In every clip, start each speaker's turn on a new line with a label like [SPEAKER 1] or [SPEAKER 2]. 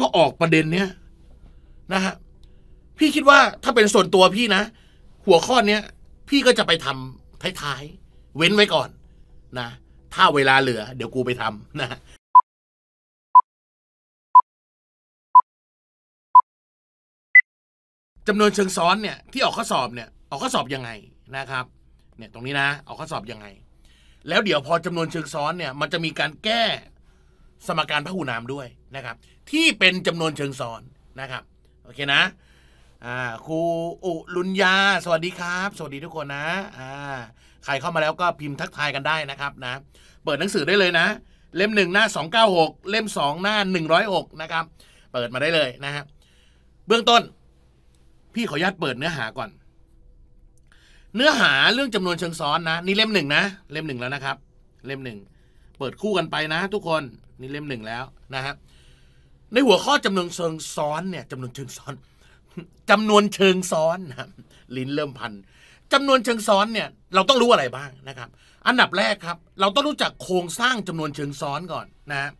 [SPEAKER 1] ก็ออกประเด็นเนี้ยนะฮะพี่คิดว่าถ้าเป็นส่วนตัวพี่นะ หัวข้อเนี้ยพี่ก็จะไปทำท้ายๆเว้นไว้ก่อนนะ ถ้าเวลาเหลือ เดี๋ยวกูไปทำนะจำนวนเชิงซ้อนเนี่ยที่ออกข้อสอบเนี่ย ออกข้อสอบยังไงนะครับ เนี่ยตรงนี้นะ ออกข้อสอบยังไง แล้วเดี๋ยวพอจำนวนเชิงซ้อนเนี่ยมันจะมีการแก้สมการพหูนามด้วยนะครับ ที่เป็นจำนวนเชิงซ้อนนะครับโอเคนะครูอุลุญยาสวัสดีครับ สวัสดีทุกคนนะใครเข้ามาแล้วก็พิมพ์ทักทายกันได้นะครับนะเปิดหนังสือได้เลยนะ เล่มหนึ่งหน้า296เล่ม 2หน้า106นะครับ เปิดมาได้เลยนะฮะเบื้องต้นพี่ขออนุญาตเปิดเนื้อหาก่อน เนื้อหาเรื่องจำนวนเชิงซ้อนนะนี่เล่มหนึ่งนะเล่มหนึ่งแล้วนะครับเล่มหนึ่งเปิดคู่กันไปนะ ทุกคนนี่เล่มหนึ่งแล้ว นะฮะในหัวข้อจำนวนเชิงซ้อนเนี่ยจำนวนเชิงซ้อนจำนวนเชิงซ้อนนะลิ้นเริ่มพันจำนวนเชิงซ้อนเนี่ย เราต้องรู้อะไรบ้างนะครับ อันดับแรกครับ เราต้องรู้จักโครงสร้างจำนวนเชิงซ้อนก่อนนะ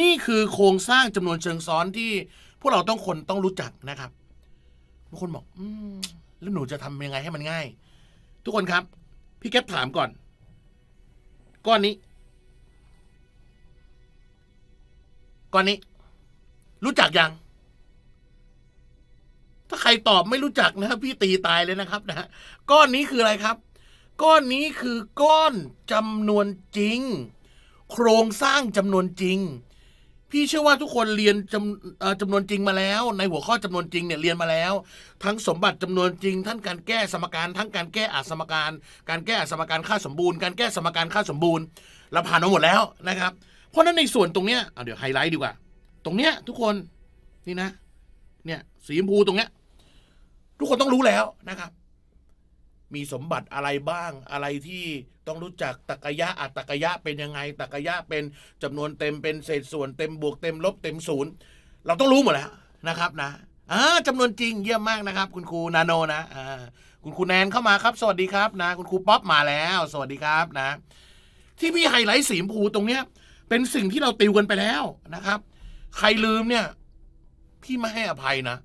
[SPEAKER 1] นี่คือโครงสร้างจำนวนเชิงซ้อนที่พวกเราต้องคนต้องรู้จักนะครับบางคน บอกอืแล้วหนูจะทำยังไงให้มันง่าย ทุกคนครับ พี่แก๊ปถามก่อนก้อนนี้ก้อนนี้รู้จักยังถ้าใครตอบไม่รู้จักนะพี่ตีตายเลยนะครับนะก้อนนี้คืออะไรครับ ก้อนนี้คือก้อนจำนวนจริง โครงสร้างจำนวนจริง พี่เชื่อว่าทุกคนเรียนจำจำนวนจริงมาแล้ว ในหัวข้อจำนวนจริงเนี่ยเรียนมาแล้ว ทั้งสมบัติจำนวนจริงทั้งการแก้สมการ ทั้งการแก้อสมการ การแก้อสมการค่าสมบูรณ์การแก้สมการค่าสมบูรณ์เราผ่านมาหมดแล้วนะครับเพราะนั้นในส่วนตรงเนี้ยเอาเดี๋ยวไฮไลท์ดีกว่า ตรงเนี้ยทุกคน นี่นะ เนี่ย สีชมพูตรงเนี้ย ทุกคนต้องรู้แล้วนะครับ มีสมบัติอะไรบ้าง อะไรที่ต้องรู้จักตะกยะอัตตะกยะ เป็นยังไงตะกยะ เป็นจำนวนเต็มเป็นเศษส่วนเต็มบวกเต็มลบเต็มศูนย์ เราต้องรู้หมดแล้วนะครับ นะอ่าจำนวนจริงเยี่ยมมากนะครับ คุณครูนาโนนะอ่าคุณครูแนนเข้ามาครับ สวัสดีครับนะ คุณครูป๊อปมาแล้ว สวัสดีครับนะ ที่พี่ไฮไลท์สีชมพูตรงเนี้ยเป็นสิ่งที่เราติวกันไปแล้วนะครับ ใครลืมเนี่ยพี่ไม่ให้อภัยนะ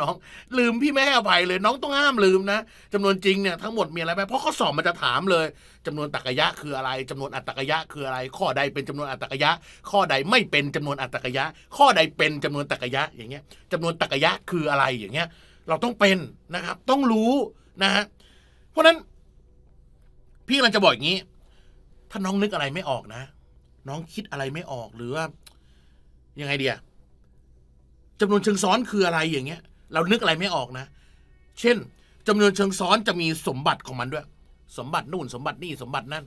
[SPEAKER 1] น้อง ลืม พี่ไม่ให้อภัยเลย น้องต้องห้ามลืมนะจำนวนจริงเนี่ยทั้งหมดมีอะไรไปเพราะเขาสอบมันจะถามเลย จำนวนตรรกยะคืออะไร จำนวนอัตตรกยะคืออะไร ข้อใดเป็นจำนวนอัตตรกยะ ข้อใดไม่เป็นจำนวนอัตตรกยะ ข้อใดเป็นจำนวนตรรกยะ อย่างเงี้ยจำนวนตรรกยะคืออะไรอย่างเงี้ย เราต้องเป็นนะครับ ต้องรู้นะฮะเพราะนั้น พี่มันจะบอกอย่างนี้ ถ้าน้องนึกอะไรไม่ออกนะน้องคิดอะไรไม่ออกหรือว่ายังไงเดียจำนวนเชิงซ้อนคืออะไรอย่างเงี้ยเรานึกอะไรไม่ออกนะ เช่นจำนวนเชิงซ้อนจะมีสมบัติของมันด้วย สมบัตินู่นสมบัตินี่สมบัตินั่น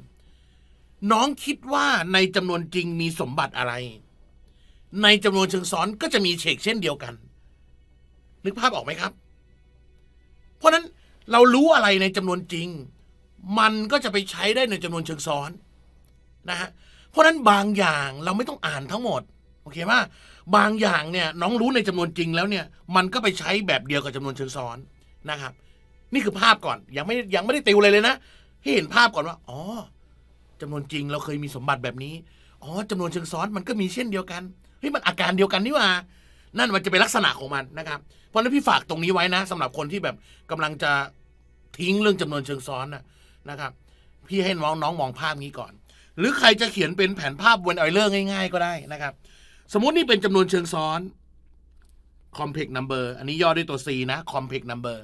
[SPEAKER 1] น้องคิดว่าในจำนวนจริงมีสมบัติอะไร ในจำนวนเชิงซ้อนก็จะมีเฉก เช่นเดียวกัน นึกภาพออกไหมครับ เพราะนั้นเรารู้อะไรในจำนวนจริง มันก็จะไปใช้ได้ในจำนวนเชิงซ้อนนะฮะเพราะนั้นบางอย่างเราไม่ต้องอ่านทั้งหมดโอเคป่ะบางอย่าง เนี่ย น้องรู้ในจำนวนจริงแล้วเนี่ย มันก็ไปใช้แบบเดียวกับจำนวนเชิงซ้อนนะครับ นี่คือภาพก่อนยังไม่ยังไม่ได้ติวเลยเลยนะ ให้เห็นภาพก่อนว่าอ๋อจำนวนจริงเราเคยมีสมบัติแบบนี้อ๋อจำนวนเชิงซ้อนมันก็มีเช่นเดียวกันเฮ้ยมันอาการเดียวกันนี่ว่า นั่นมันจะเป็นลักษณะของมันนะครับ เพราะนั้นพี่ฝากตรงนี้ไว้นะ สำหรับคนที่แบบกำลังจะทิ้งเรื่องจำนวนเชิงซ้อนนะนะครับ พี่ให้น้องน้องมองภาพนี้ก่อนหรือใครจะเขียนเป็นแผนภาพวนไอเลอร์ง่ายๆก็ได้นะครับสมมุตินี่เป็นจำนวนเชิงซ้อน complex number อันนี้ย่อด้วยตัว c นะ complex number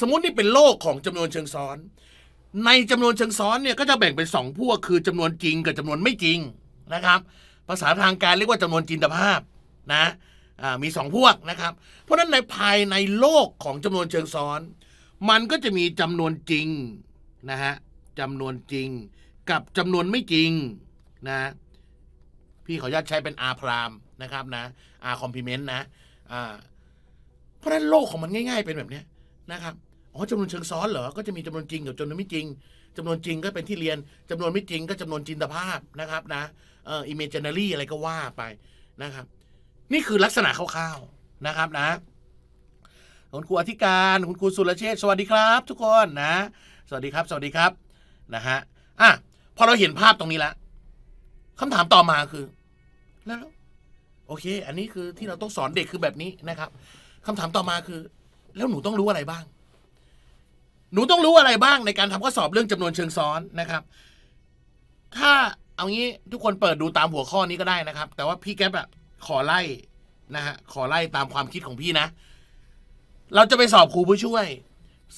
[SPEAKER 1] สมมุตินี่เป็นโลกของจำนวนเชิงซ้อน ในจำนวนเชิงซ้อนเนี่ยก็จะแบ่งเป็นสองพวก คือจำนวนจริงกับจำนวนไม่จริงนะครับ ภาษาทางการเรียกว่าจำนวนจินตภาพนะมีสองพวกนะครับ เพราะนั้นในภายในโลกของจำนวนเชิงซ้อน มันก็จะมีจำนวนจริงนะฮะจำนวนจริงกับจำนวนไม่จริงนะพี่ขออนุญาตใช้เป็นอาพรามนะครับนะอาคอมพลเมนต์นะอ่าเพราะฉะนั้นโลกของมันง่าย ๆ เป็นแบบเนี้ยนะครับอ๋อจำนวนเชิงซ้อนเหรอก็จะมีจำนวนจริงกับจำนวนไม่จริงจำนวนจริงก็เป็นที่เรียนจำนวนไม่จริงก็จำนวนจินตภาพนะครับนะเอออิมเมจเนอรี่อะไรก็ว่าไปนะครับ นี่คือลักษณะคร่าวๆนะครับนะคุณครูอธิการคุณครูสุรเชษสวัสดีครับทุกคนนะ สวัสดีครับ สวัสดีครับนะฮะอ่ะพอเราเห็นภาพตรงนี้แล้วคำถามต่อมาคือ แล้ว โอเค อันนี้คือที่เราต้องสอนเด็กคือแบบนี้นะครับคำถามต่อมาคือ แล้วหนูต้องรู้อะไรบ้าง หนูต้องรู้อะไรบ้าง ในการทำข้อสอบเรื่องจำนวนเชิงซ้อนนะครับ ถ้าเอางี้ทุกคนเปิดดูตามหัวข้อนี้ก็ได้นะครับ แต่ว่าพี่แก๊ปอะขอไล่นะฮะขอไล่ตามความคิดของพี่นะ เราจะไปสอบครูผู้ช่วย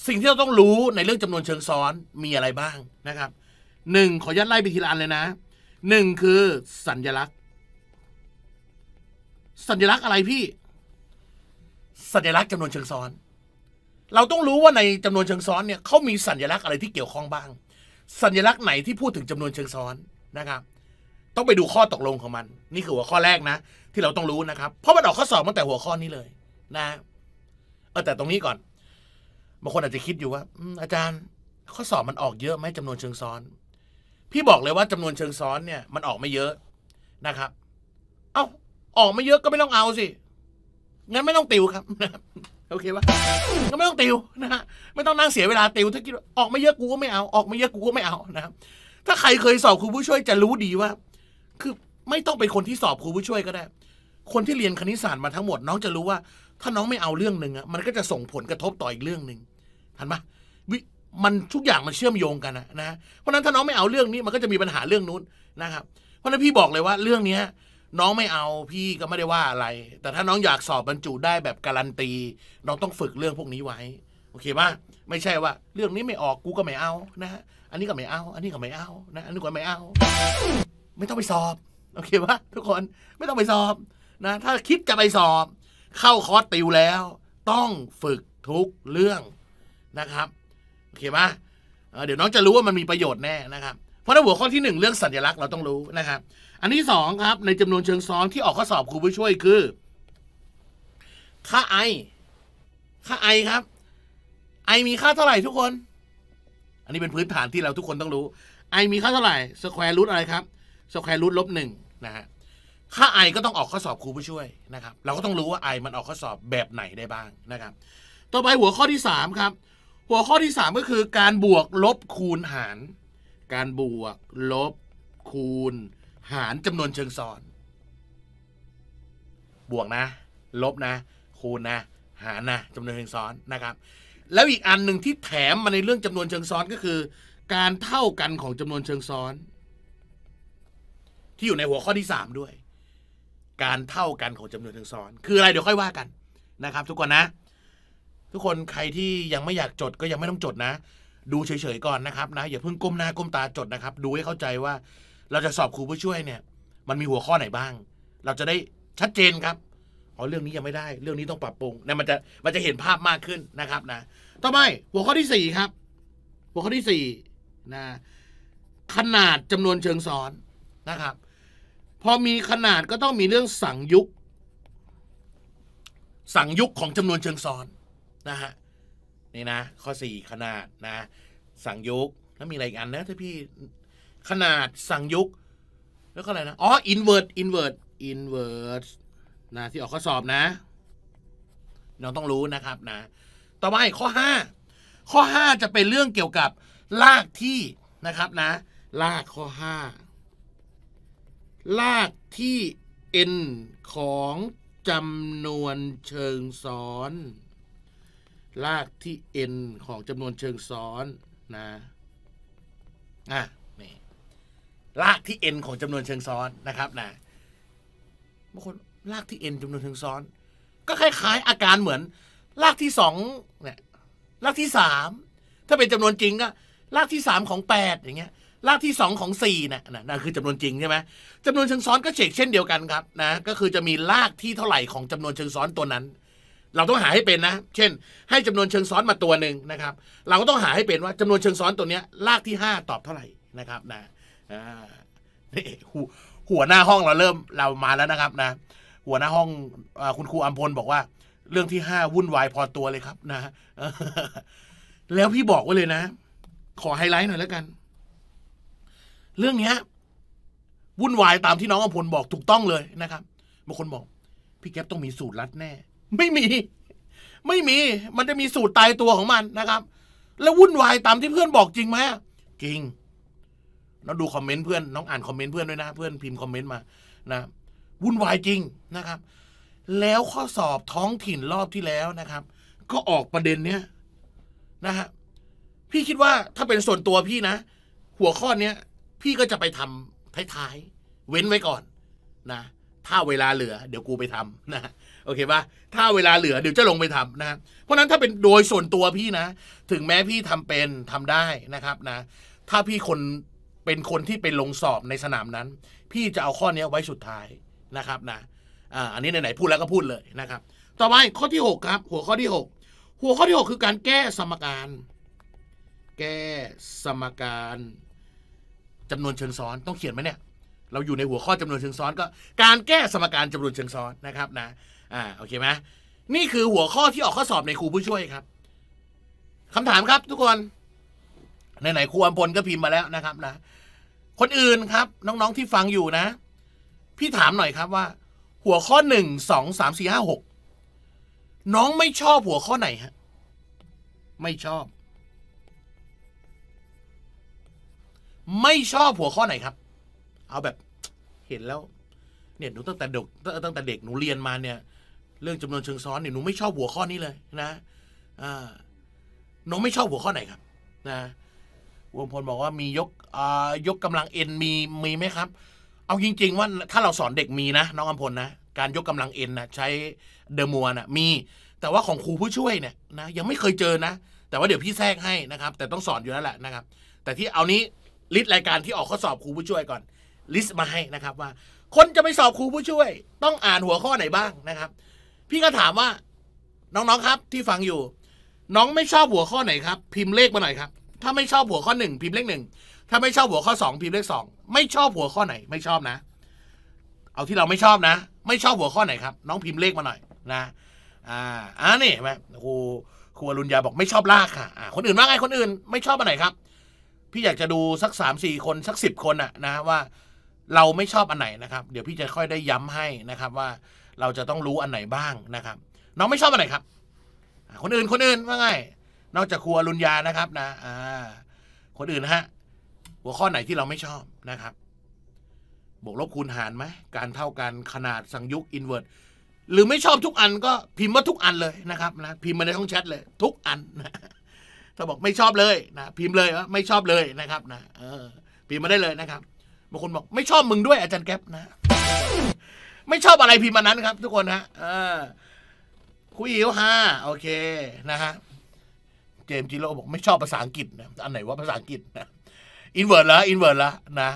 [SPEAKER 1] สิ่งที่เราต้องรู้ในเรื่องจำนวนเชิงซ้อนมีอะไรบ้างนะครับหนึ่งขอยัดไล่ไปทีละอันเลยนะหนึ่งคือสัญลักษณ์ สัญลักษณ์อะไรพี่ สัญลักษณ์จำนวนเชิงซ้อน เราต้องรู้ว่าในจำนวนเชิงซ้อนเนี่ยเขามีสัญลักษณ์อะไรที่เกี่ยวข้องบ้าง สัญลักษณ์ไหนที่พูดถึงจำนวนเชิงซ้อนนะครับ ต้องไปดูข้อตกลงของมัน นี่คือหัวข้อแรกนะ ที่เราต้องรู้นะครับ เพราะมันออกข้อสอบตั้งแต่หัวข้อนี้เลย นะเออแต่ตรงนี้ก่อนบางคนอาจจะคิดอยู่ว่า อาจารย์ ข้อสอบมันออกเยอะไหมจำนวนเชิงซ้อนพี่บอกเลยว่าจำนวนเชิงซ้อนเนี่ย มันออกไม่เยอะนะครับ เอา้าออกไม่เยอะก็ไม่ต้องเอาสิ งั้นไม่ต้องติวครับ โอเคปะก็ไม่ต้องติวนะฮะ ไม่ต้องนั่งเสียเวลาติว ถ้าคิดออกไม่เยอะกูก็ไม่เอาออกไม่เยอะกูก็ไม่เอานะครับ ถ้าใครเคยสอบครูผู้ช่วยจะรู้ดีว่า คือไม่ต้องเป็นคนที่สอบครูผู้ช่วยก็ได้ คนที่เรียนคณิตศาสตร์มาทั้งหมดน้องจะรู้ว่า ถ้าน้องไม่เอาเรื่องหนึ่งอ่ะมันก็จะส่งผลกระทบต่ออีกเรื่องหนึ่งทันไหมมันทุกอย่างมันเชื่อมโยงกันนะนะ เพราะนั้นถ้าน้องไม่เอาเรื่องนี้มันก็จะมีปัญหาเรื่องนู้นนะครับ เพราะนั้นพี่บอกเลยว่าเรื่องเนี้ย น้องไม่เอาพี่ก็ไม่ได้ว่าอะไร แต่ถ้าน้องอยากสอบบรรจุได้แบบการันตีน้องต้องฝึกเรื่องพวกนี้ไว้ โอเคปะไม่ใช่ว่า เรื่องนี้ไม่ออกกูก็ไม่เอา นะฮะอันนี้ก็ไม่เอา อันนี้ก็ไม่เอานะ อันนี้ก็ไม่เอา ไม่ต้องไปสอบโอเคปะทุกคนไม่ต้องไปสอบนะ ถ้าคิดจะไปสอบ เข้าคอร์สติวแล้ว ต้องฝึกทุกเรื่องนะครับเคปะเดี๋ยวน้องจะรู้ว่ามันมีประโยชน์แน่นะครับ เพราะในหัวข้อที่ 1 เรื่องสัญลักษณ์เราต้องรู้นะครับ อันที่ 2 ครับในจำนวนเชิงซ้อนที่ออกข้อสอบครูผู้ช่วยคือ ค่าไอค่าไอครับไอมีค่าเท่าไหร่ทุกคน อันนี้เป็นพื้นฐานที่เราทุกคนต้องรู้ไอมีค่าเท่าไหร่สแควร์รูทอะไรครับสแควร์รูทลบหนึ่งนะฮะค่าไอก็ต้องออกข้อสอบครูผู้ช่วยนะครับเราก็ต้องรู้ว่าไอมันออกข้อสอบแบบไหนได้บ้างนะครับต่อไปหัวข้อที่3ครับหัวข้อที่3ก็คือการบวกลบคูณหาร การบวกลบคูณ หารจำนวนเชิงซ้อน บวกนะ ลบนะ คูณนะ หารนะจำนวนเชิงซ้อนนะครับ แล้วอีกอันหนึ่งที่แถมมาในเรื่องจำนวนเชิงซ้อนก็คือการเท่ากันของจำนวนเชิงซ้อนที่อยู่ในหัวข้อที่ 3 ด้วย การเท่ากันของจำนวนเชิงซ้อนคืออะไรเดี๋ยวค่อยว่ากันนะครับ ทุกคนนะทุกคน ใครที่ยังไม่อยากจดก็ยังไม่ต้องจดนะ ดูเฉยๆก่อนนะครับนะ อย่าเพิ่งก้มหน้าก้มตาจดนะครับ ดูให้เข้าใจว่า เราจะสอบครูผู้ช่วยเนี่ย มันมีหัวข้อไหนบ้าง เราจะได้ชัดเจนครับอ๋อเรื่องนี้ยังไม่ได้ เรื่องนี้ต้องปรับปรุงเนี่ยมันจะมันจะเห็นภาพมากขึ้นนะครับนะ ต่อไปหัวข้อที่สี่ครับ หัวข้อที่สี่นะขนาดจำนวนเชิงซ้อนนะครับพอมีขนาดก็ต้องมีเรื่องสั่งยุคสั่งยุคของจำนวนเชิงซ้อนนะฮะนี่นะ ข้อสี่ขนาดนะสั่งยุกแล้วมีอะไรอีกอันนะถ้าพี่ขนาดสั่งยุกแล้วก็อะไรนะ อ๋อ อิอินเวอร์สอินเวอร์สนะที่ออกข้อสอบนะน้องต้องรู้นะครับนะต่อไปข้อห้าข้อห้าจะเป็นเรื่องเกี่ยวกับ ลากที่นะครับนะลากข้อห้าลากที่ n ของจำนวนเชิงซ้อนลากที่ n ของจำนวนเชิงซ้อนนะอ่ะนี่ลากที่ n ของจำนวนเชิงซ้อนนะครับนะ บางคนลากที่ n จำนวนเชิงซ้อน ก็คล้าย ๆ อาการเหมือนลากที่สองเนี่ยลากที่สามถ้าเป็นจำนวนจริงก็ลากที่สามของแปดอย่างเงี้ยลากที่สองของสี่นะนะ่นคือจำนวนจริงใช่ไหมจำนวนเชิงซ้อนก็เฉกเช่นเดียวกันครับนะก็คือจะมีลากที่เท่าไหร่ของจำนวนเชิงซ้อนตัวนั้นเราต้องหาให้เป็นนะ เช่น ให้จำนวนเชิงซ้อนมาตัวหนึ่งนะครับ เราก็ต้องหาให้เป็นว่า จำนวนเชิงซ้อนตัวเนี้ยลากที่5ตอบเท่าไหร่นะครับ นะนี่หัวหน้าห้องเราเริ่มเรามาแล้วนะครับ นะ หัวหน้าห้องคุณครูอัมพลบอกว่า เรื่องที่ห้าวุ่นวายพอตัวเลยครับนะ แล้วพี่บอกไว้เลยนะ ขอไฮไลท์หน่อยแล้วกัน เรื่องเนี้ยวุ่นวายตามที่น้องอัมพลบอกถูกต้องเลยนะครับบางคนบอก พี่แก๊ปต้องมีสูตรลัดแน่ไม่มีไม่มีมันจะมีสูตรตายตัวของมันนะครับ แล้ววุ่นวายตามที่เพื่อนบอกจริงไหมจริง เราดูคอมเมนต์เพื่อนน้องอ่านคอมเมนต์เพื่อนด้วยนะเพื่อนพิมพ์คอมเมนต์มานะวุ่นวายจริงนะครับ แล้วข้อสอบท้องถิ่นรอบที่แล้วนะครับ ก็ออกประเด็นเนี้ยนะฮะพี่คิดว่าถ้าเป็นส่วนตัวพี่นะ หัวข้อเนี้ยพี่ก็จะไปทำท้ายๆเว้นไว้ก่อนนะถ้าเวลาเหลือเดี๋ยวกูไปทำนะโอเคปะถ้าเวลาเหลือเดี๋ยวจะลงไปทำนะ เพราะนั้นถ้าเป็นโดยส่วนตัวพี่นะ ถึงแม้พี่ทำเป็นทำได้นะครับนะ ถ้าพี่คนเป็นคนที่ไปลงสอบในสนามนั้น พี่จะเอาข้อนี้ไว้สุดท้ายนะครับนะ อันนี้ไหนๆพูดแล้วก็พูดเลยนะครับ ต่อไปข้อที่ 6 ครับ หัวข้อที่ 6 หัวข้อที่ 6 คือการแก้สมการ แก้สมการจำนวนเชิงซ้อนต้องเขียนไหมเนี่ย เราอยู่ในหัวข้อจำนวนเชิงซ้อนก็การแก้สมการจำนวนเชิงซ้อนนะครับนะอ่าโอเคไหมนี่คือหัวข้อที่ออกข้อสอบในครูผู้ช่วยครับ คำถามครับทุกคนไหนๆครูอัมพลก็พิมพ์มาแล้วนะครับ นะ คนอื่นครับ น้องๆที่ฟังอยู่นะ พี่ถามหน่อยครับว่า หัวข้อหนึ่งสองสามสี่ห้าหกน้องไม่ชอบหัวข้อไหนฮะไม่ชอบ ไม่ชอบหัวข้อไหนครับ เอาแบบเห็นแล้ว เนี่ยหนูตั้งแต่เด็กตั้งแต่เด็กหนูเรียนมาเนี่ยเรื่องจำนวนเชิงซ้อนเนี่ยหนูไม่ชอบหัวข้อนี้เลยนะ อ่า หนูไม่ชอบหัวข้อไหนครับนะ วงพลบอกว่ามียกยกกำลังเอ็นมีมีไหมครับ เอาจริง ๆ ว่าถ้าเราสอนเด็กมีนะ น้องอัมพลนะ การยกกำลังเอ็นนะใช้เดอมัวนะมีแต่ว่าของครูผู้ช่วยเนี่ยนะยังไม่เคยเจอนะ แต่ว่าเดี๋ยวพี่แทรกให้นะครับ แต่ต้องสอนอยู่แล้วแหละนะครับ แต่ที่เอานี้ลิสต์รายการที่ออกข้อสอบครูผู้ช่วยก่อน ลิสต์มาให้นะครับ ว่าคนจะไปสอบครูผู้ช่วย ต้องอ่านหัวข้อไหนบ้างนะครับพี่ก็ถามว่าน้องๆครับ ที่ฟังอยู่ น้องไม่ชอบหัวข้อไหนครับพิมพ์เลขมาหน่อยครับถ้าไม่ชอบหัวข้อหนึ่งพิมพ์เลขหนึ่งถ้าไม่ชอบหัวข้อสองพิมพ์เลขสองไม่ชอบหัวข้อไหนไม่ชอบนะ เอาที่เราไม่ชอบนะ ไม่ชอบหัวข้อไหนครับ น้องพิมพ์เลขมาหน่อยนะ อ่าอ่านี่แหมครูครูอรุณยาบอกไม่ชอบลากค่ะอ่าคนอื่นว่าไงคนอื่น ไม่ชอบอันไหนครับ พี่อยากจะดูสักสามสี่คนสักสิบคนอะนะว่า เราไม่ชอบอันไหนนะครับ เดี๋ยวพี่จะค่อยได้ย้ำให้นะครับว่าเราจะต้องรู้อันไหนบ้างนะครับ น้องไม่ชอบอันไหนครับ คนอื่นคนอื่นว่าไงนอกจากครัวรุนยานะครับ นะอ่าคนอื่นฮะ หัวข้อไหนที่เราไม่ชอบนะครับ บวกลบคูณหารไหมการเท่ากันขนาดสังยุกอินเวอร์ตหรือไม่ชอบทุกอันก็พิมพ์ว่าทุกอันเลยนะครับนะ พิมพ์มาในห้องแชทเลย ทุกอัน ถ้าบอกไม่ชอบเลยนะ พิมพ์เลยว่า ไม่ชอบเลยนะครับนะเออพิมพ์มาได้เลยนะครับ บางคนบอกไม่ชอบมึงด้วยอาจารย์แก๊ปนะไม่ชอบอะไรพิมพ์มันนั้นครับทุกคนฮะคุยอิวฮาโอเคนะฮะเจมจิโร่บอกไม่ชอบภาษาอังกฤษนะอันไหนว่าภาษาอังกฤษนะอินเวอร์ละอินเวอร์ละนะ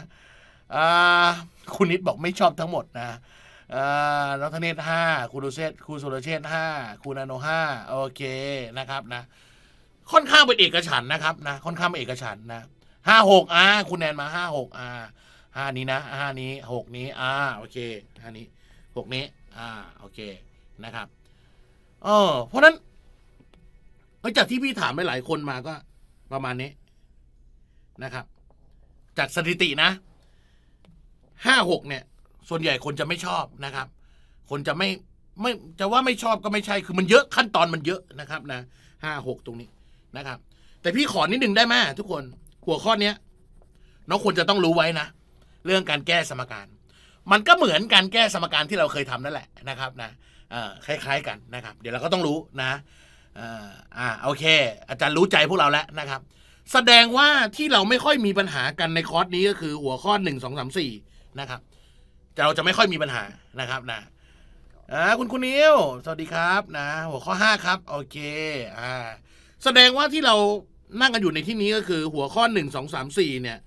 [SPEAKER 1] คุณนิดบอกไม่ชอบทั้งหมดนะน้องธเนศห้าคุณดูเซตคุณสุรเชษห้าคุณอโนห้าโอเคนะครับนะค่อนข้างเป็นเอกฉันนะครับนะค่อนข้างเป็นเอกฉันนะห้าหกอาคุณแนนมาห้าหกอาห้านี้นะห้านี้หกนี้อาโอเคห้านี้พวกนี้อ่าโอเคนะครับ เออเพราะนั้นหลังจากที่พี่ถามไปหลายคนมาก็ประมาณนี้นะครับ จากสถิตินะ ห้าหกเนี่ย ส่วนใหญ่คนจะไม่ชอบนะครับ คนจะไม่ไม่จะว่าไม่ชอบก็ไม่ใช่ คือมันเยอะขั้นตอนมันเยอะนะครับนะห้าหกตรงนี้นะครับ แต่พี่ขอนิดหนึ่งได้ไหมทุกคนหัวข้อเนี้ยน้องควรจะต้องรู้ไว้นะเรื่องการแก้สมการมันก็เหมือนการแก้สมการที่เราเคยทำนั่นแหละนะครับนะคล้ายๆกันนะครับ เดี๋ยวเราก็ต้องรู้นะอ่าโอเค อาจารย์รู้ใจพวกเราแล้วนะครับ แสดงว่าที่เราไม่ค่อยมีปัญหากันในคอร์สนี้ก็คือหัวข้อหนึ่งสองสามสี่นะครับเราจะไม่ค่อยมีปัญหานะครับนะอ่าคุณคุณนิวสวัสดีครับนะ หัวข้อห้าครับโอเคอ่าแสดงว่าที่เรานั่งกันอยู่ในที่นี้ก็คือหัวข้อหนึ่งสองสามสี่เนี่ย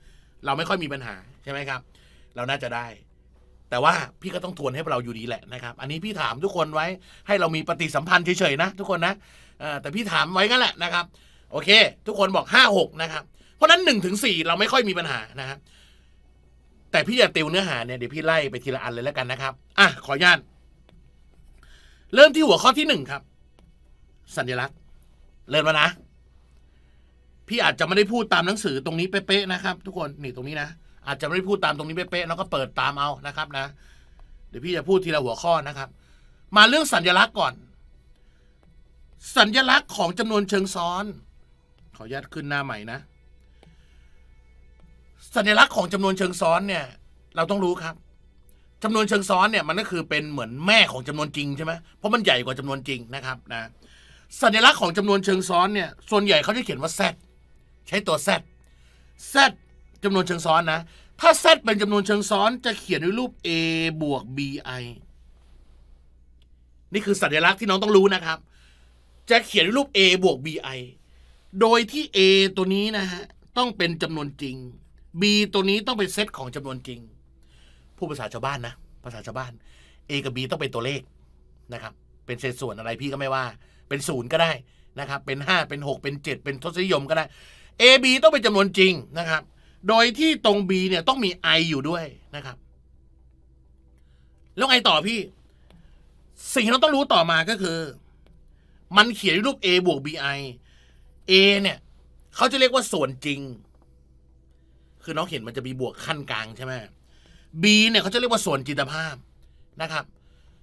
[SPEAKER 1] เราไม่ค่อยมีปัญหาใช่ไหมครับ เราน่าจะได้แต่ว่าพี่ก็ต้องทวนให้เราอยู่ดีแหละนะครับ อันนี้พี่ถามทุกคนไว้ให้เรามีปฏิสัมพันธ์เฉยๆนะ ทุกคนนะแต่พี่ถามไว้กันแหละนะครับ โอเค ทุกคนบอกห้าหกนะครับ เพราะนั้นหนึ่งถึงสี่เราไม่ค่อยมีปัญหานะครับแต่พี่จะติวเนื้อหาเนี่ยเดี๋ยวพี่ไล่ไปทีละอันเลยแล้วกันนะครับอ่ะขออนุญาตเริ่มที่หัวข้อที่หนึ่งครับ สัญลักษณ์เริ่มแล้วนะ พี่อาจจะไม่ได้พูดตามหนังสือตรงนี้เป๊ะๆนะครับ ทุกคนนี่ตรงนี้นะอาจจะไม่ได้พูดตามตรงนี้เป๊ะๆเราก็เปิดตามเอานะครับนะเดี๋ยวพี่จะพูดทีละหัวข้อนะครับ มาเรื่องสัญลักษณ์ก่อน สัญลักษณ์ของจำนวนเชิงซ้อน ขออนุญาตขึ้นหน้าใหม่นะสัญลักษณ์ของจำนวนเชิงซ้อนเนี่ยเราต้องรู้ครับ จำนวนเชิงซ้อนเนี่ยมันก็คือเป็นเหมือนแม่ของจำนวนจริงใช่ไหมเพราะมันใหญ่กว่าจำนวนจริงนะครับนะสัญลักษณ์ของจำนวนเชิงซ้อนเนี่ยส่วนใหญ่เขาจะเขียนว่า Z ใช้ตัว Z Z จำนวนเชิงซ้อนนะ ถ้า z เป็นจำนวนเชิงซ้อน จะเขียนด้วยรูป a บวก bi นี่คือสัญลักษณ์ที่น้องต้องรู้นะครับ จะเขียนด้วยรูป a บวก bi โดยที่ a ตัวนี้นะฮะต้องเป็นจำนวนจริง b ตัวนี้ต้องเป็นเซตของจำนวนจริง ผู้ภาษาชาวบ้านนะภาษาชาวบ้าน a กับ b ต้องเป็นตัวเลขนะครับ เป็นเศษส่วนอะไรพี่ก็ไม่ว่า เป็นศูนย์ก็ได้นะครับ เป็น5เป็น6 เป็น 7 เป็นทศนิยมก็ได้ a b ต้องเป็นจำนวนจริงนะครับโดยที่ตรง B เนี่ย ต้องมี I อยู่ด้วยนะครับแล้วไงต่อพี่สิ่งที่เราต้องรู้ต่อมาก็คือ มันเขียนรูป A บวก BI A เนี่ยเขาจะเรียกว่าส่วนจริง คือน้องเห็นมันจะมีบวกขั้นกลางใช่ไหม B เนี่ยเขาจะเรียกว่า ส่วนจิตภาพนะครับ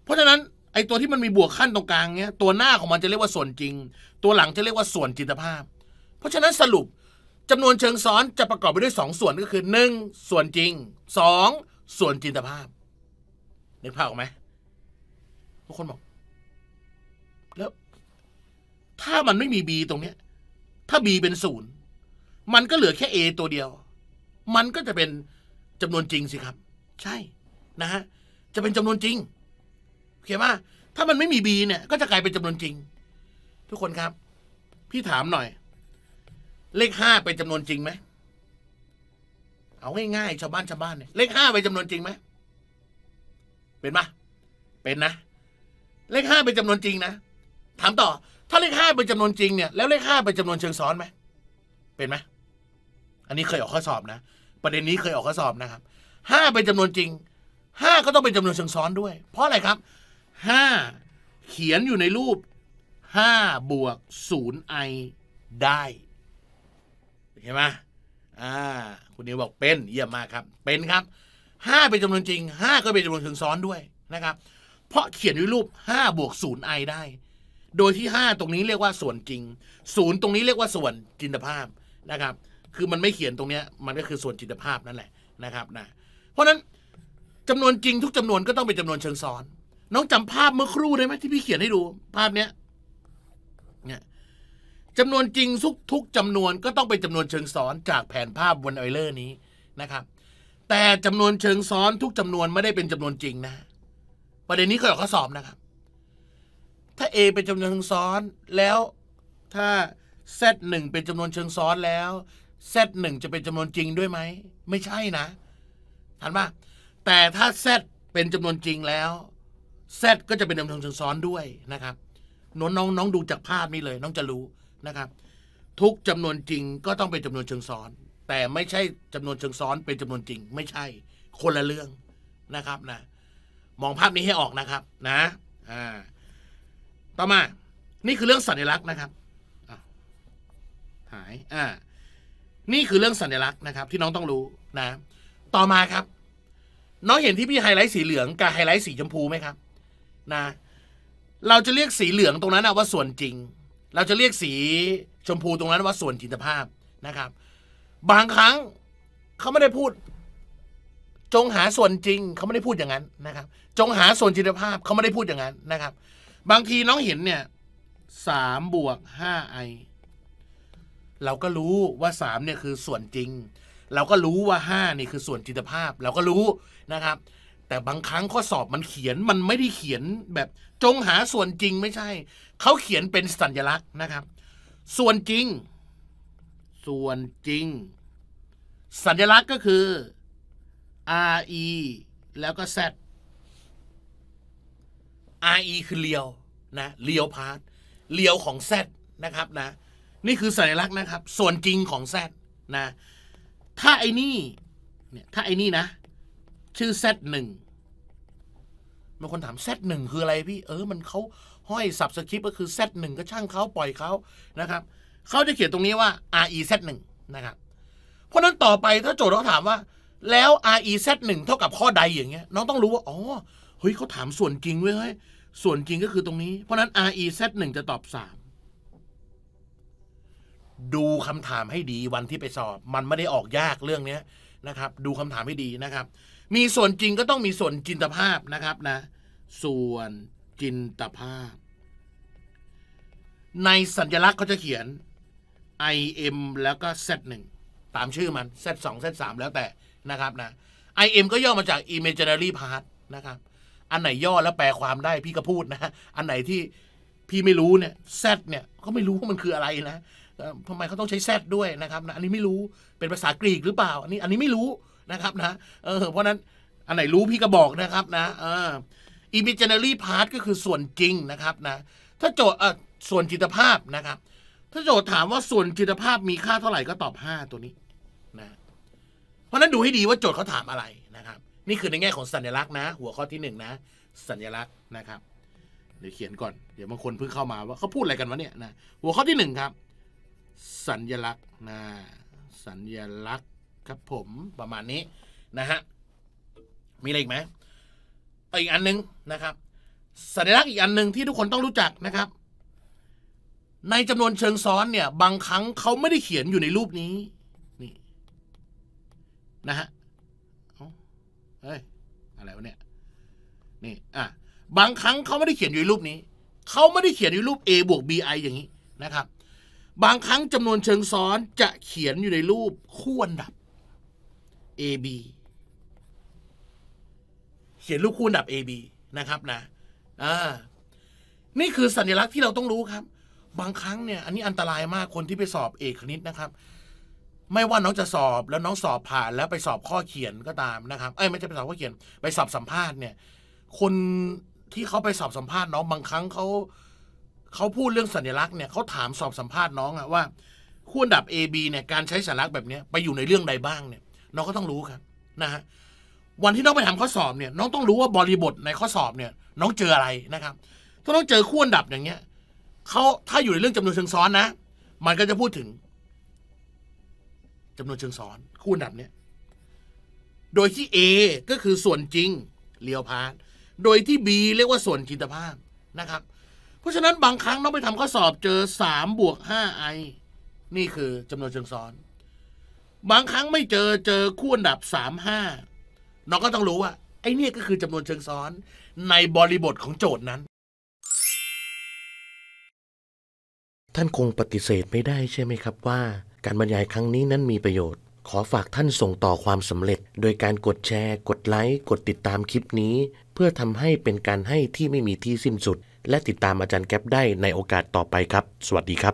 [SPEAKER 1] เพราะฉะนั้นไอตัวที่มันมีบวกขั้นตรงกลางเนี้ยตัวหน้าของมันจะเรียกว่าส่วนจริง ตัวหลังจะเรียกว่า ส่วน จิตภาพ เพราะฉะนั้นสรุปจำนวนเชิงซ้อน จะประกอบไปด้วย 2 ส่วนก็คือ 1 ส่วนจริง 2 ส่วนจินตภาพนึกภาพออกไหมทุกคนบอก แล้ว ถ้ามันไม่มี B ตรงเนี้ยถ้า B เป็นศูนย์มันก็เหลือแค่ A ตัวเดียว มันก็จะเป็นจำนวนจริงสิครับ ใช่นะฮะ จะเป็นจำนวนจริงเขียนว่าถ้ามันไม่มี B เนี่ยก็จะกลายเป็นจำนวนจริง ทุกคนครับ พี่ถามหน่อยเลขห้าเป็นจำนวนจริงไหม เอาง่ายๆชาวบ้านชาวบ้านเนี่ยเลขห้าเป็นจำนวนจริงไหมเป็นปะเป็นนะ เลขห้าเป็นจำนวนจริงนะ ถามต่อ ถ้าเลขห้าเป็นจำนวนจริงเนี่ยแล้วเลขห้าเป็นจำนวนเชิงซ้อนไหม เป็นไหมอันนี้เคยออกข้อสอบนะ ประเด็นนี้เคยออกข้อสอบนะครับห้าเป็นจำนวนจริงห้าก็ต้องเป็นจำนวนเชิงซ้อนด้วย เพราะอะไรครับห้าเขียนอยู่ในรูปห้าบวกศูนย์ไอได้ช่ไหมอ่า คุณนิวบอกเป็นเยี่ยมมากครับ เป็นครับห้าเป็นจำนวนจริงห้าก็เป็นจำนวนเชิงซ้อนด้วยนะครับ เพราะเขียนด้วยรูปห้าบวกศูนย์ไอได้ โดยที่ห้าตรงนี้เรียกว่าส่วนจริง ศูนย์ตรงนี้เรียกว่าส่วนจินตภาพนะครับ คือมันไม่เขียนตรงเนี้ย มันก็คือส่วนจินตภาพนั่นแหละนะครับนะ เพราะนั้นจำนวนจริง ทุกจำนวนก็ต้องเป็นจำนวนเชิงซ้อน น้องจำภาพเมื่อครู่ได้ไหมที่พี่เขียนให้ดูภาพเนี้ยจำนวนจริงทุกทุกจำนวนก็ต้องเป็นจำนวนเชิงซ้อนจากแผนภาพบนไอเลอร์นี้นะครับ แต่จำนวนเชิงซ้อนทุกจำนวนไม่ได้เป็นจำนวนจริงนะ ประเด็นนี้ก็อยากข้อสอบนะครับ ถ้า A เป็นจำนวนเชิงซ้อนแล้ว ถ้า Z งเป็นจำนวนเชิงซ้อนแล้ว Z งจะเป็นจำนวนจริงด้วยไหมไม่ใช่นะทันปะแต่ถ้า Z เป็นจำนวนจริงแล้ว Z ก็จะเป็นจำนวนเชิงซ้อนด้วยนะครับน้องน้องดูจากภาพนี้เลย น้องจะรู้นะครับทุกจำนวนจริงก็ต้องเป็นจำนวนเชิงซ้อน แต่ไม่ใช่จำนวนเชิงซ้อนเป็นจำนวนจริง ไม่ใช่คนละเรื่องนะครับนะมองภาพนี้ให้ออกนะครับนะอ่าต่อมานี่คือเรื่องสัญลักษณ์นะครับหายอ่านี่คือเรื่องสัญลักษณ์นะครับ ที่น้องต้องรู้นะต่อมาครับ น้องเห็นที่พี่ไฮไลท์สีเหลืองกับไฮไลท์สีชมพูไหมครับนะเราจะเรียกสีเหลืองตรงนั้นว่าส่วนจริงเราจะเรียกสีชมพูตรงนั้นว่าส่วนจิตภาพนะครับ บางครั้งเขาไม่ได้พูด จงหาส่วนจริงเขาไม่ได้พูดอย่างนั้นนะครับ จงหาส่วนจิตภาพเขาไม่ได้พูดอย่างนั้นนะครับ บางทีน้องเห็นเนี่ยสามบวกห้าไอเราก็รู้ว่าสามเนี่ย คือส่วนจริง เราก็รู้ว่าห้านี่คือส่วนจิตภาพ เราก็รู้นะครับแต่บางครั้งข้อสอบมันเขียนมันไม่ได้เขียนแบบจงหาส่วนจริง ไม่ใช่เขาเขียนเป็นสัญลักษณ์นะครับ ส่วนจริง ส่วนจริง สัญลักษณ์ก็คือ R E แล้วก็ Z R E คือเลียวนะเลียวพาร์ทเลียวของ Z นะครับนะนี่คือสัญลักษณ์นะครับ ส่วนจริงของ Z นะถ้าไอ้นี่เนี่ยถ้าไอ้นี่นะชื่อเซตหนึ่งบางคนถามเซตหนึ่งคืออะไรพี่ เออมันเขาห้อยสับสคริปก็คือเซตหนึ่งก็ช่างเขาปล่อยเขานะครับเขาจะเขียนตรงนี้ว่า re z หนึ่งนะครับเพราะนั้นต่อไปถ้าโจทย์เขาถามว่าแล้ว re z หนึ่งเท่ากับข้อใดอย่างเงี้ยน้องต้องรู้ว่าอ๋อเฮ้ยเขาถามส่วนจริงเว้ยเฮ้ยส่วนจริงก็คือตรงนี้ เพราะนั้น re z หนึ่งจะตอบสามดูคำถามให้ดีวันที่ไปสอบมันไม่ได้ออกยากเรื่องนี้นะครับ ดูคำถามให้ดีนะครับมีส่วนจริงก็ต้องมีส่วนจินตภาพนะครับนะ ส่วนจินตภาพ ในสัญลักษณ์เขาจะเขียน im แล้วก็ z 1ตามชื่อมัน z 2 z 3แล้วแต่นะครับนะ im ก็ย่อมาจาก imaginary part นะครับอันไหนย่อแล้วแปลความได้พี่ก็พูดนะอันไหนที่พี่ไม่รู้เนี่ย z เนี่ยก็ไม่รู้ว่ามันคืออะไรนะทำไมเขาต้องใช้ z ด้วยนะครับนะอันนี้ไม่รู้เป็นภาษากรีกหรือเปล่า อันนี้อันนี้ไม่รู้นะครับนะเออเพราะนั้น อันไหนรู้พี่ก็บอกนะครับนะ เออเจเนอรี่พาร์ทก็คือส่วนจริงนะครับนะ ถ้าโจทย์เออส่วนจิตภาพนะครับ ถ้าโจทย์ถามว่าส่วนจิตภาพมีค่าเท่าไหร่ก็ตอบ 5 ตัวนี้นะ เพราะนั้นดูให้ดีว่าโจทย์เขาถามอะไรนะครับ นี่คือในแง่ของสัญลักษณ์นะ หัวข้อที่ 1นนะสัญลักษณ์นะครับ เดี๋ยวเขียนก่อน เดี๋ยวบางคนเพิ่งเข้ามาว่าเขาพูดอะไรกันวะเนี่ยนะหัวข้อที่1ครับ สัญลักษณ์นะสัญลักษณ์ครับผมประมาณนี้นะฮะมีอะไรอีกไหมอีกอันนึงนะครับสัญลักษณ์อีกอันหนึ่งที่ทุกคนต้องรู้จักนะครับ ในจำนวนเชิงซ้อนเนี่ย บางครั้งเขาไม่ได้เขียนอยู่ในรูปนี้ นี่นะฮะเฮ้ยอะไรวะเนี่ยนี่อ่ะบางครั้งเขาไม่ได้เขียนอยู่ในรูปนี้ เขาไม่ได้เขียนอยู่รูป a บวก bi อย่างนี้นะครับ บางครั้งจำนวนเชิงซ้อนจะเขียนอยู่ในรูปคู่อันดับ AB เขียนรูปคู่อันดับ AB นะครับนะอ่านี่คือสัญลักษณ์ที่เราต้องรู้ครับ บางครั้งเนี่ย อันนี้อันตรายมาก คนที่ไปสอบเอกคณิตนะครับ ไม่ว่าน้องจะสอบแล้วน้องสอบผ่านแล้วไปสอบข้อเขียนก็ตามนะครับ เอ้ยไม่ใช่ไปสอบข้อเขียน ไปสอบสัมภาษณ์เนี่ย คนที่เขาไปสอบสัมภาษณ์น้อง บางครั้งเขาเขาพูดเรื่องสัญลักษณ์เนี่ยเขาถามสอบสัมภาษณ์น้องอะว่าคู่อันดับ A B เนี่ยการใช้สัญลักษณ์แบบนี้ ไปอยู่ในเรื่องใดบ้างเนี่ยน้องก็ต้องรู้ครับนะฮะวันที่น้องไปทำข้อสอบเนี่ยน้องต้องรู้ว่าบริบทในข้อสอบเนี่ยน้องเจออะไรนะครับถ้าน้องเจอคู่อันดับอย่างเงี้ยเขาถ้าอยู่ในเรื่องจำนวนเชิงซ้อนนะมันก็จะพูดถึง จำนวนเชิงซ้อนคู่อันดับเนี่ยโดยที่ A ก็คือส่วนจริงเลียวพาร์โดยที่ B เรียกว่าส่วนจินตภาพนะครับเพราะฉะนั้นบางครั้งน้องไปทำข้อสอบเจอ3บวก5 i นี่คือจำนวนเชิงซ้อนบางครั้งไม่เจอเจอคู่อันดับสามห้าเราก็ต้องรู้ว่า ไอ้เนี่ยก็คือจำนวนเชิงซ้อนในบริบทของโจทย์นั้น ท่านคงปฏิเสธไม่ได้ใช่ไหมครับว่า การบรรยายครั้งนี้นั้นมีประโยชน์ ขอฝากท่านส่งต่อความสำเร็จ โดยการกดแชร์ กดไลค์ กดติดตามคลิปนี้ เพื่อทำให้เป็นการให้ที่ไม่มีที่สิ้นสุด และติดตามอาจารย์แก๊ปได้ในโอกาสต่อไปครับ สวัสดีครับ